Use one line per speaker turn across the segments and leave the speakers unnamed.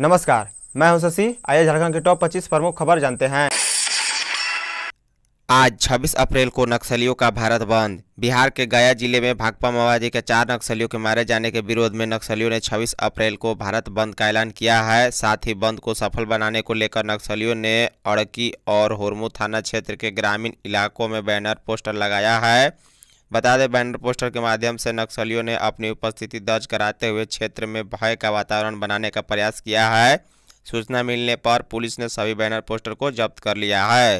नमस्कार मैं हूं शशि आइए झारखंड के टॉप 25 प्रमुख खबर जानते हैं आज 26 अप्रैल को नक्सलियों का भारत बंद बिहार के गया जिले में भाकपा माओवादी के चार नक्सलियों के मारे जाने के विरोध में नक्सलियों ने 26 अप्रैल को भारत बंद का ऐलान किया है साथ ही बंद को सफल बनाने को लेकर नक्सलियों ने अड़की और होरमू थाना क्षेत्र के ग्रामीण इलाकों में बैनर पोस्टर लगाया है बता दें बैनर पोस्टर के माध्यम से नक्सलियों ने अपनी उपस्थिति दर्ज कराते हुए क्षेत्र में भय का वातावरण बनाने का प्रयास किया है सूचना मिलने पर पुलिस ने सभी बैनर पोस्टर को जब्त कर लिया है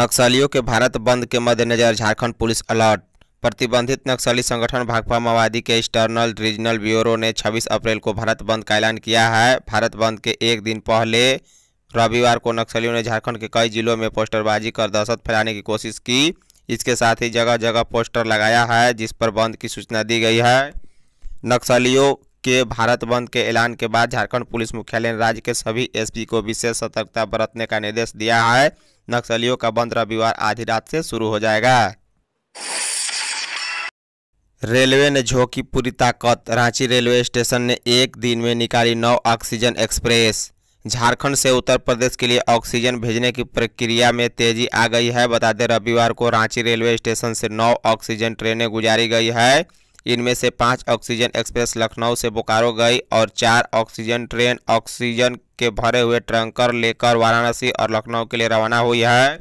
नक्सलियों के भारत बंद के मद्देनजर झारखंड पुलिस अलर्ट प्रतिबंधित नक्सली संगठन भाकपा माओवादी के एक्सटर्नल रीजनल ब्यूरो ने 26 अप्रैल को भारत बंद का ऐलान किया है भारत बंद के एक दिन पहले रविवार को नक्सलियों ने झारखंड के कई जिलों में पोस्टरबाजी कर दहशत फैलाने की कोशिश की इसके साथ ही जगह जगह पोस्टर लगाया है जिस पर बंद की सूचना दी गई है नक्सलियों के भारत बंद के ऐलान के बाद झारखंड पुलिस मुख्यालय ने राज्य के सभी एसपी को विशेष सतर्कता बरतने का निर्देश दिया है नक्सलियों का बंद रविवार आधी रात से शुरू हो जाएगा रेलवे ने झोंकी पूरी ताकत रांची रेलवे स्टेशन ने एक दिन में निकाली नौ ऑक्सीजन एक्सप्रेस झारखंड से उत्तर प्रदेश के लिए ऑक्सीजन भेजने की प्रक्रिया में तेजी आ गई है बता दें रविवार को रांची रेलवे स्टेशन से नौ ऑक्सीजन ट्रेनें गुजारी गई है इनमें से पाँच ऑक्सीजन एक्सप्रेस लखनऊ से बोकारो गई और चार ऑक्सीजन ट्रेन ऑक्सीजन के भरे हुए ट्रंकर लेकर वाराणसी और लखनऊ के लिए रवाना हुई है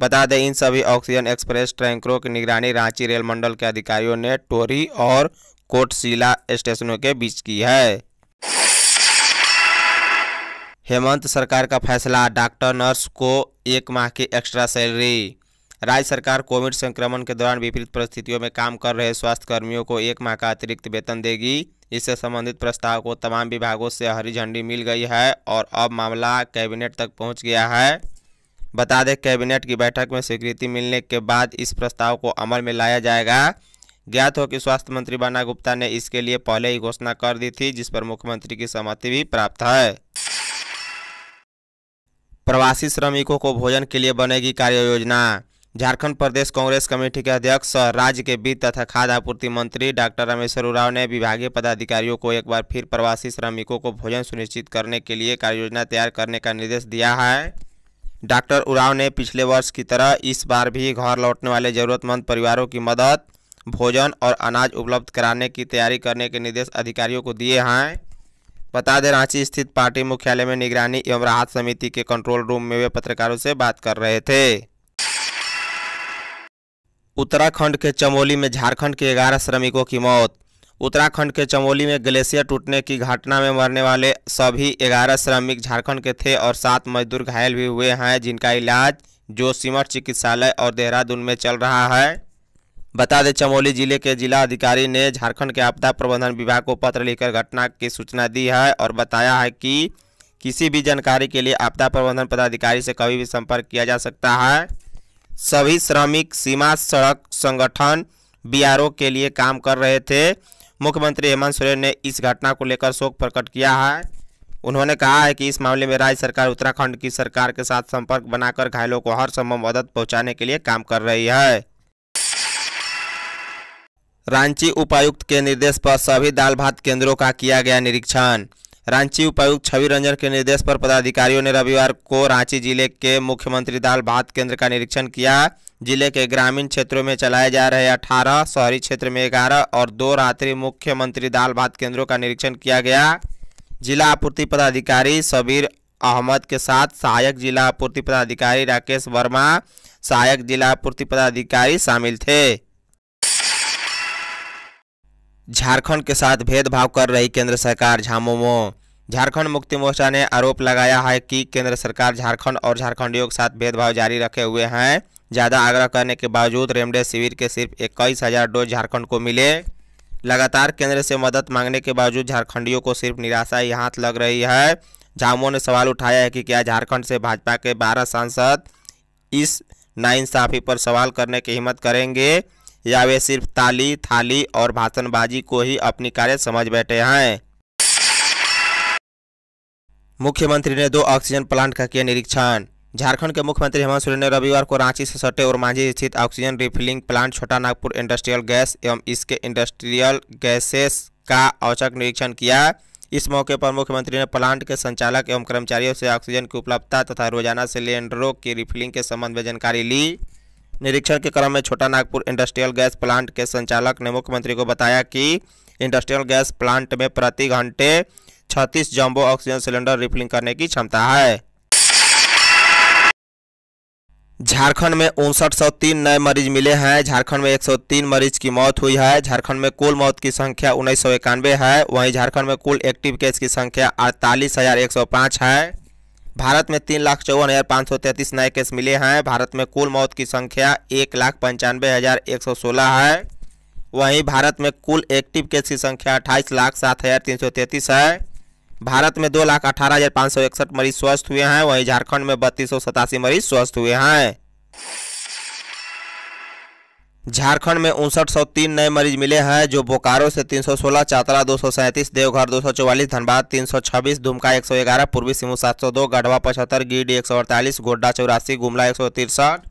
बता दें इन सभी ऑक्सीजन एक्सप्रेस ट्रैंकरों की निगरानी रांची रेल मंडल के अधिकारियों ने टोरी और कोटशिला स्टेशनों के बीच की है हेमंत सरकार का फैसला डॉक्टर नर्स को एक माह की एक्स्ट्रा सैलरी राज्य सरकार कोविड संक्रमण के दौरान विपरीत परिस्थितियों में काम कर रहे स्वास्थ्य कर्मियों को एक माह का अतिरिक्त वेतन देगी इससे संबंधित प्रस्ताव को तमाम विभागों से हरी झंडी मिल गई है और अब मामला कैबिनेट तक पहुंच गया है बता दें कैबिनेट की बैठक में स्वीकृति मिलने के बाद इस प्रस्ताव को अमल में लाया जाएगा ज्ञात हो कि स्वास्थ्य मंत्री बाना गुप्ता ने इसके लिए पहले ही घोषणा कर दी थी जिस पर मुख्यमंत्री की सहमति भी प्राप्त है प्रवासी श्रमिकों को भोजन के लिए बनेगी कार्य योजना झारखंड प्रदेश कांग्रेस कमेटी के अध्यक्ष सह राज्य के वित्त तथा खाद्य आपूर्ति मंत्री डॉक्टर रामेश्वर उराव ने विभागीय पदाधिकारियों को एक बार फिर प्रवासी श्रमिकों को भोजन सुनिश्चित करने के लिए कार्ययोजना तैयार करने का निर्देश दिया है डॉक्टर उराव ने पिछले वर्ष की तरह इस बार भी घर लौटने वाले जरूरतमंद परिवारों की मदद भोजन और अनाज उपलब्ध कराने की तैयारी करने के निर्देश अधिकारियों को दिए हैं बता दें रांची स्थित पार्टी मुख्यालय में निगरानी एवं राहत समिति के कंट्रोल रूम में वे पत्रकारों से बात कर रहे थे उत्तराखंड के चमोली में झारखंड के ग्यारह श्रमिकों की मौत उत्तराखंड के चमोली में ग्लेशियर टूटने की घटना में मरने वाले सभी ग्यारह श्रमिक झारखंड के थे और सात मजदूर घायल भी हुए हैं जिनका इलाज जोशीमठ चिकित्सालय और देहरादून में चल रहा है बता दें चमोली जिले के जिला अधिकारी ने झारखंड के आपदा प्रबंधन विभाग को पत्र लिखकर घटना की सूचना दी है और बताया है कि किसी भी जानकारी के लिए आपदा प्रबंधन पदाधिकारी से कभी भी संपर्क किया जा सकता है सभी श्रमिक सीमा सड़क संगठन बीआरओ के लिए काम कर रहे थे मुख्यमंत्री हेमंत सोरेन ने इस घटना को लेकर शोक प्रकट किया है उन्होंने कहा है कि इस मामले में राज्य सरकार उत्तराखंड की सरकार के साथ संपर्क बनाकर घायलों को हर संभव मदद पहुंचाने के लिए काम कर रही है रांची उपायुक्त के निर्देश पर सभी दाल भात केंद्रों का किया गया निरीक्षण रांची उपायुक्त छवि रंजन के निर्देश पर पदाधिकारियों ने रविवार को रांची जिले के मुख्यमंत्री दाल भात केंद्र का निरीक्षण किया जिले के ग्रामीण क्षेत्रों में चलाए जा रहे 18, शहरी क्षेत्र में 11 और दो रात्रि मुख्यमंत्री दाल भात केंद्रों का निरीक्षण किया गया जिला आपूर्ति पदाधिकारी सबीर अहमद के साथ सहायक जिला आपूर्ति पदाधिकारी राकेश वर्मा सहायक जिला आपूर्ति पदाधिकारी शामिल थे झारखंड के साथ भेदभाव कर रही केंद्र सरकार झामुमो झारखंड मुक्ति मोर्चा ने आरोप लगाया है कि केंद्र सरकार झारखंड और झारखंडियों के साथ भेदभाव जारी रखे हुए हैं ज़्यादा आग्रह करने के बावजूद रेमडेसिविर के सिर्फ इक्कीस हज़ार डोज झारखंड को मिले लगातार केंद्र से मदद मांगने के बावजूद झारखंडियों को सिर्फ निराशा ही हाथ लग रही है झामुमो ने सवाल उठाया है कि क्या झारखंड से भाजपा के बारह सांसद इस नाइंसाफ़ी पर सवाल करने की हिम्मत करेंगे या वे सिर्फ ताली थाली और भाषणबाजी को ही अपनी कार्य समझ बैठे हैं मुख्यमंत्री ने दो ऑक्सीजन प्लांट का किया निरीक्षण झारखंड के मुख्यमंत्री हेमंत सोरेन ने रविवार को रांची से सटे और मांझी स्थित ऑक्सीजन रिफिलिंग प्लांट छोटा नागपुर इंडस्ट्रियल गैस एवं इसके इंडस्ट्रियल गैसेस का औचक निरीक्षण किया इस मौके पर मुख्यमंत्री ने प्लांट के संचालक एवं कर्मचारियों से ऑक्सीजन की उपलब्धता तथा रोजाना सिलेंडरों की रिफिलिंग के संबंध में जानकारी ली निरीक्षण के क्रम में छोटा नागपुर इंडस्ट्रियल गैस प्लांट के संचालक ने मुख्यमंत्री को बताया कि इंडस्ट्रियल गैस प्लांट में प्रति घंटे 36 जंबो ऑक्सीजन सिलेंडर रिफिलिंग करने की क्षमता है झारखंड में उनसठ नए मरीज मिले हैं झारखंड में 103 मरीज की मौत हुई है झारखंड में कुल मौत की संख्या उन्नीस है वहीं झारखंड में कुल एक्टिव केस की संख्या अड़तालीस है भारत में तीन लाख चौवन हज़ार पाँच सौ तैंतीस नए केस मिले हैं भारत में कुल मौत की संख्या एक लाख पंचानवे हज़ार एक सौ सोलह है वहीं भारत में कुल एक्टिव केस की संख्या अट्ठाईस लाख सात हज़ार तीन सौ तैंतीस है भारत में दो लाख अठारह हज़ार पाँच सौ इकसठ मरीज स्वस्थ हुए हैं वहीं झारखंड में बत्तीस सौ सतासी मरीज स्वस्थ हुए हैं झारखंड में उनसठ सौ तीन नए मरीज मिले हैं जो बोकारो से 316, चातरा 237, देवघर 244, धनबाद 326, दुमका 111, पूर्वी सौ 702, गढ़वा एक गिरडी अड़तालीस गोड्डा चौरासी गुमला एक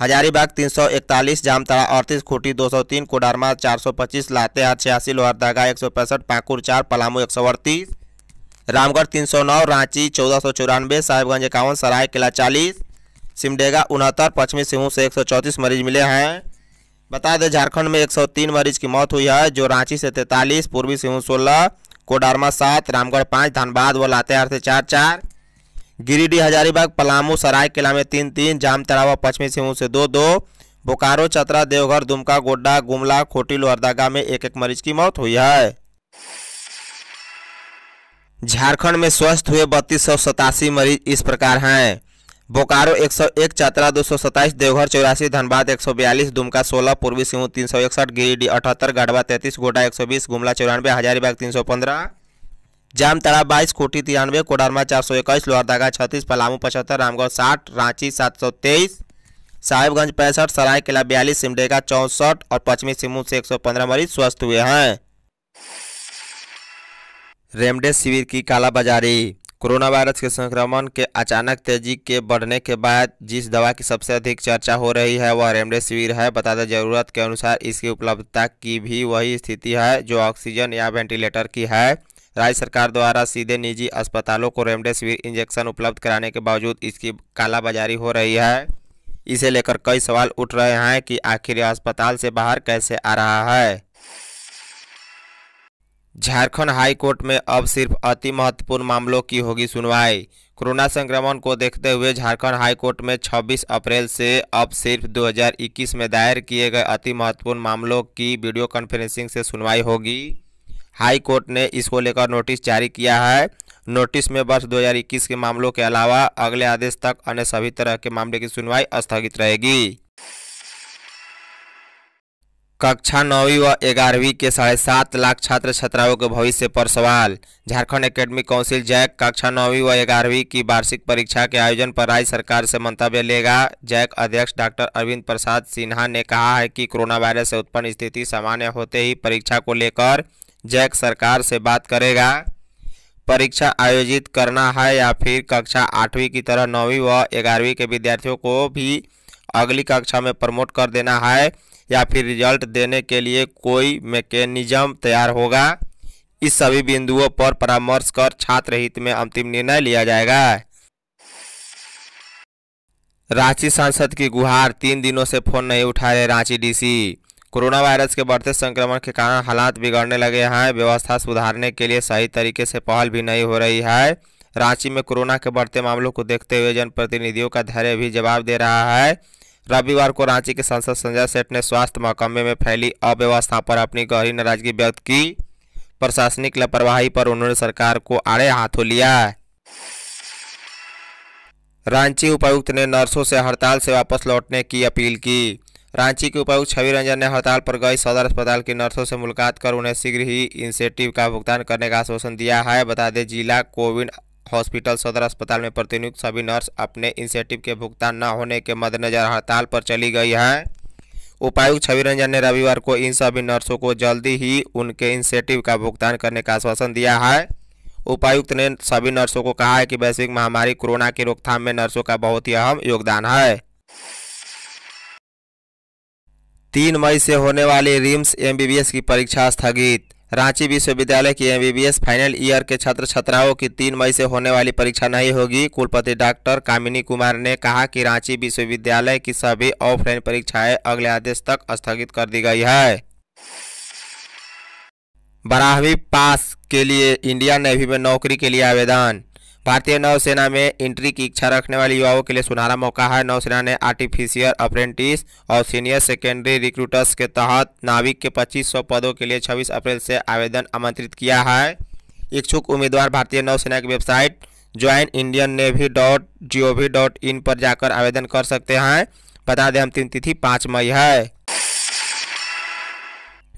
हजारीबाग 341, जामताड़ा अड़तीस खूटी 203, कोडरमा 425, लातेहार छियासी लोहरदगा एक सौ पैंसठ पाकुर चार पलामू एक सौ अड़तीस रामगढ़ नौ रांची चौदह सौ चौरानवे साहिबगंज इक्यावन सराय किला चालीस सिमडेगा उनहत्तर पश्चिमी सिंह से एक सौ चौंतीस मरीज मिले हैं बता दें झारखंड में 103 मरीज की मौत हुई है जो रांची से तैंतालीस पूर्वी सिंह सोलह कोडरमा सात रामगढ़ पाँच धनबाद व लातेहार से चार चार गिरिडीह हजारीबाग पलामू सरायकला में तीन तीन जामतरा व पश्चिमी सिंह से दो दो बोकारो चतरा देवघर दुमका गोड्डा गुमला खोटी लोहरदागा में एक एक मरीज की मौत हुई है झारखंड में स्वस्थ हुए बत्तीस सौ सतासी मरीज इस प्रकार हैं बोकारो एक सौ एक चतरा दो सौ सत्ताईस देवघर चौरासी धनबाद एक सौ बयालीस दुमका सोलह पूर्वी सिंह तीन सौ इकसठ गिरिडीह अठहत्तर गढ़वा तैतीस गोडा एक सौ बीस गुमला चौरानवे हजारीबाग तीन सौ पंद्रह जामताड़ा बाईस कोटी तिरानवे कोडरमा चार सौ इक्कीस लोहरदगा छत्तीस पलामू पचहत्तर रामगढ़ साठ रांची सात सौ तेईस साहिबगंज पैंसठ सरायकेला बयालीस सिमडेगा चौंसठ और पश्चिमी सिंहभूम से एक सौ पंद्रह मरीज स्वस्थ हुए हैं रेमडेसिविर की कालाबाजारी कोरोना वायरस के संक्रमण के अचानक तेजी के बढ़ने के बाद जिस दवा की सबसे अधिक चर्चा हो रही है वह रेमडेसिविर है बता दें जरूरत के अनुसार इसकी उपलब्धता की भी वही स्थिति है जो ऑक्सीजन या वेंटिलेटर की है राज्य सरकार द्वारा सीधे निजी अस्पतालों को रेमडेसिविर इंजेक्शन उपलब्ध कराने के बावजूद इसकी कालाबाजारी हो रही है इसे लेकर कई सवाल उठ रहे हैं कि आखिर यह अस्पताल से बाहर कैसे आ रहा है झारखंड हाई कोर्ट में अब सिर्फ अति महत्वपूर्ण मामलों की होगी सुनवाई कोरोना संक्रमण को देखते हुए झारखंड हाई कोर्ट में 26 अप्रैल से अब सिर्फ 2021 में दायर किए गए अति महत्वपूर्ण मामलों की वीडियो कॉन्फ्रेंसिंग से सुनवाई होगी हाई कोर्ट ने इसको लेकर नोटिस जारी किया है नोटिस में वर्ष 2021 के मामलों के अलावा अगले आदेश तक अन्य सभी तरह के मामले की सुनवाई स्थगित रहेगी कक्षा नौवीं व ग्यारहवीं के साढ़े सात लाख छात्र छात्राओं के भविष्य पर सवाल झारखंड एकेडमिक काउंसिल जैक कक्षा नौवीं व ग्यारहवीं की वार्षिक परीक्षा के आयोजन पर राज्य सरकार से मंतव्य लेगा जैक अध्यक्ष डॉक्टर अरविंद प्रसाद सिन्हा ने कहा है कि कोरोना वायरस से उत्पन्न स्थिति सामान्य होते ही परीक्षा को लेकर जैक सरकार से बात करेगा परीक्षा आयोजित करना है या फिर कक्षा आठवीं की तरह नौवीं व ग्यारहवीं के विद्यार्थियों को भी अगली कक्षा में प्रमोट कर देना है या फिर रिजल्ट देने के लिए कोई मैकेनिज्म तैयार होगा इस सभी बिंदुओं पर परामर्श कर छात्र हित में अंतिम निर्णय लिया जाएगा रांची सांसद की गुहार तीन दिनों से फोन नहीं उठा रहे रांची डीसी कोरोना वायरस के बढ़ते संक्रमण के कारण हालात बिगड़ने लगे हैं व्यवस्था सुधारने के लिए सही तरीके से पहल भी नहीं हो रही है रांची में कोरोना के बढ़ते मामलों को देखते हुए जनप्रतिनिधियों का धैर्य भी जवाब दे रहा है रविवार को रांची के सांसद संजय सेठ ने स्वास्थ्य महकमे में फैली अव्यवस्था पर अपनी गहरी नाराजगी व्यक्त की प्रशासनिक लापरवाही पर उन्होंने सरकार को आड़े हाथों लिया रांची उपायुक्त ने नर्सों से हड़ताल से वापस लौटने की अपील की रांची के उपायुक्त छवि रंजन ने हड़ताल पर गई सदर अस्पताल की नर्सों से मुलाकात कर उन्हें शीघ्र ही इंसेंटिव का भुगतान करने का आश्वासन दिया है बता दें जिला कोविड हॉस्पिटल सदर अस्पताल में प्रतिनियुक्त सभी नर्स अपने इंसेंटिव के भुगतान न होने के मद्देनजर हड़ताल पर चली गई है उपायुक्त छवि रंजन ने रविवार को इन सभी नर्सों को जल्दी ही उनके इंसेंटिव का भुगतान करने का आश्वासन दिया है उपायुक्त ने सभी नर्सों को कहा है कि वैश्विक महामारी कोरोना की रोकथाम में नर्सों का बहुत ही अहम योगदान है तीन मई से होने वाली रिम्स एमबीबीएस की परीक्षा स्थगित रांची विश्वविद्यालय की एमबीबीएस फाइनल ईयर के छात्र छात्राओं की तीन मई से होने वाली परीक्षा नहीं होगी कुलपति डॉक्टर कामिनी कुमार ने कहा कि रांची विश्वविद्यालय की सभी ऑफलाइन परीक्षाएं अगले आदेश तक स्थगित कर दी गई है बारहवीं पास के लिए इंडियन नेवी में नौकरी के लिए आवेदन भारतीय नौसेना में एंट्री की इच्छा रखने वाले युवाओं के लिए सुनहरा मौका है नौसेना ने आर्टिफिशियल अप्रेंटिस और सीनियर सेकेंडरी रिक्रूटर्स के तहत नाविक के 2500 पदों के लिए 26 अप्रैल से आवेदन आमंत्रित किया है इच्छुक उम्मीदवार भारतीय नौसेना की website join Indian navy dot G O V dot in पर जाकर आवेदन कर सकते हैं बता दें अंतिम तिथि पाँच मई है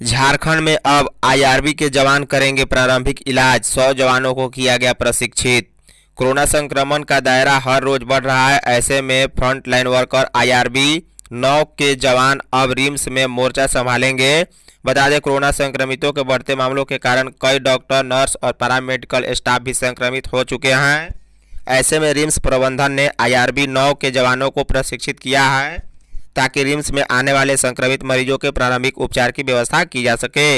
झारखंड में अब आईआरबी के जवान करेंगे प्रारंभिक इलाज सौ जवानों को किया गया प्रशिक्षित कोरोना संक्रमण का दायरा हर रोज बढ़ रहा है ऐसे में फ्रंटलाइन वर्कर आईआरबी नौ के जवान अब रिम्स में मोर्चा संभालेंगे बता दें कोरोना संक्रमितों के बढ़ते मामलों के कारण कई डॉक्टर नर्स और पैरामेडिकल स्टाफ भी संक्रमित हो चुके हैं ऐसे में रिम्स प्रबंधन ने आईआरबी नौ के जवानों को प्रशिक्षित किया है ताकि रिम्स में आने वाले संक्रमित मरीजों के प्रारंभिक उपचार की व्यवस्था की जा सके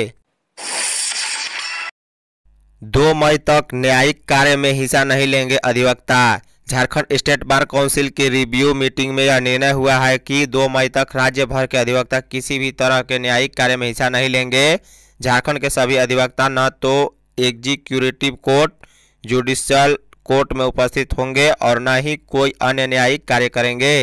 दो मई तक न्यायिक कार्य में हिस्सा नहीं लेंगे अधिवक्ता झारखंड स्टेट बार काउंसिल की रिव्यू मीटिंग में यह निर्णय हुआ है कि दो मई तक राज्य भर के अधिवक्ता किसी भी तरह के न्यायिक कार्य में हिस्सा नहीं लेंगे झारखंड के सभी अधिवक्ता न तो एग्जीक्यूटिव कोर्ट जुडिशल कोर्ट में उपस्थित होंगे और न ही कोई अन्य न्यायिक कार्य करेंगे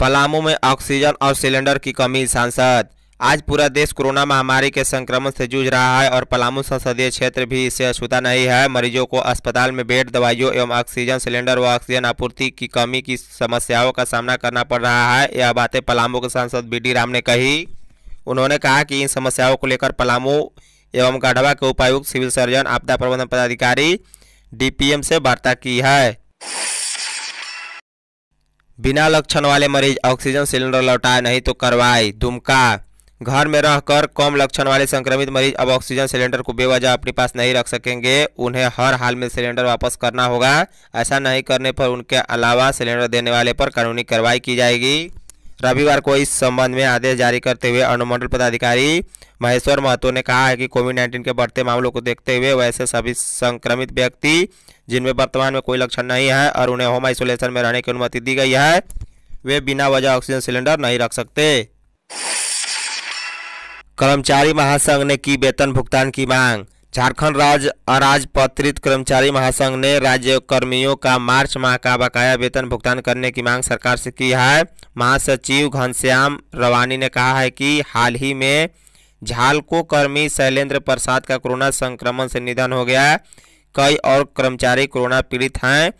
पलामू में ऑक्सीजन और सिलेंडर की कमी सांसद आज पूरा देश कोरोना महामारी के संक्रमण से जूझ रहा है और पलामू संसदीय क्षेत्र भी इससे अछूता नहीं है मरीजों को अस्पताल में बेड दवाइयों एवं ऑक्सीजन सिलेंडर व ऑक्सीजन आपूर्ति की कमी की समस्याओं का सामना करना पड़ रहा है यह बातें पलामू के सांसद बी राम ने कही उन्होंने कहा कि इन समस्याओं को लेकर पलामू एवं गढ़वा के उपायुक्त सिविल सर्जन आपदा प्रबंधन पदाधिकारी डी से वार्ता की है बिना लक्षण वाले मरीज ऑक्सीजन सिलेंडर लौटाए नहीं तो करवाए दुमका घर में रहकर कम लक्षण वाले संक्रमित मरीज अब ऑक्सीजन सिलेंडर को बेवजह अपने पास नहीं रख सकेंगे उन्हें हर हाल में सिलेंडर वापस करना होगा ऐसा नहीं करने पर उनके अलावा सिलेंडर देने वाले पर कानूनी कार्रवाई की जाएगी रविवार को इस संबंध में आदेश जारी करते हुए अनुमंडल पदाधिकारी महेश्वर महतो ने कहा है कि कोविड नाइन्टीन के बढ़ते मामलों को देखते हुए वैसे सभी संक्रमित व्यक्ति जिनमें वर्तमान में कोई लक्षण नहीं है और उन्हें होम आइसोलेशन में रहने की अनुमति दी गई है वे बिना वजह ऑक्सीजन सिलेंडर नहीं रख सकते कर्मचारी महासंघ ने की वेतन भुगतान की मांग झारखंड राज्य अराजपत्रित कर्मचारी महासंघ ने राज्य कर्मियों का मार्च माह का बकाया वेतन भुगतान करने की मांग सरकार से की है महासचिव घनश्याम रवानी ने कहा है कि हाल ही में झालको कर्मी शैलेंद्र प्रसाद का कोरोना संक्रमण से निधन हो गया कई और कर्मचारी कोरोना पीड़ित हैं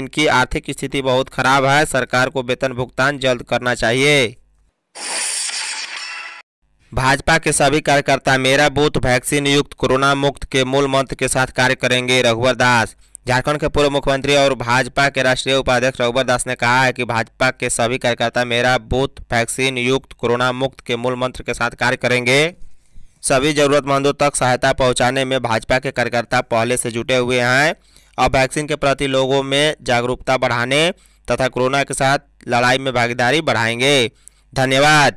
इनकी आर्थिक स्थिति बहुत खराब है सरकार को वेतन भुगतान जल्द करना चाहिए भाजपा के सभी कार्यकर्ता मेरा बूथ वैक्सीन युक्त कोरोना मुक्त के मूल मंत्र के साथ कार्य करेंगे रघुवर दास झारखंड के पूर्व मुख्यमंत्री और भाजपा के राष्ट्रीय उपाध्यक्ष रघुवर दास ने कहा है कि भाजपा के सभी कार्यकर्ता मेरा बूथ वैक्सीन युक्त कोरोना मुक्त के मूल मंत्र के साथ कार्य करेंगे सभी जरूरतमंदों तक सहायता पहुंचाने में भाजपा के कार्यकर्ता पहले से जुटे हुए हैं अब वैक्सीन के प्रति लोगों में जागरूकता बढ़ाने तथा कोरोना के साथ लड़ाई में भागीदारी बढ़ाएंगे धन्यवाद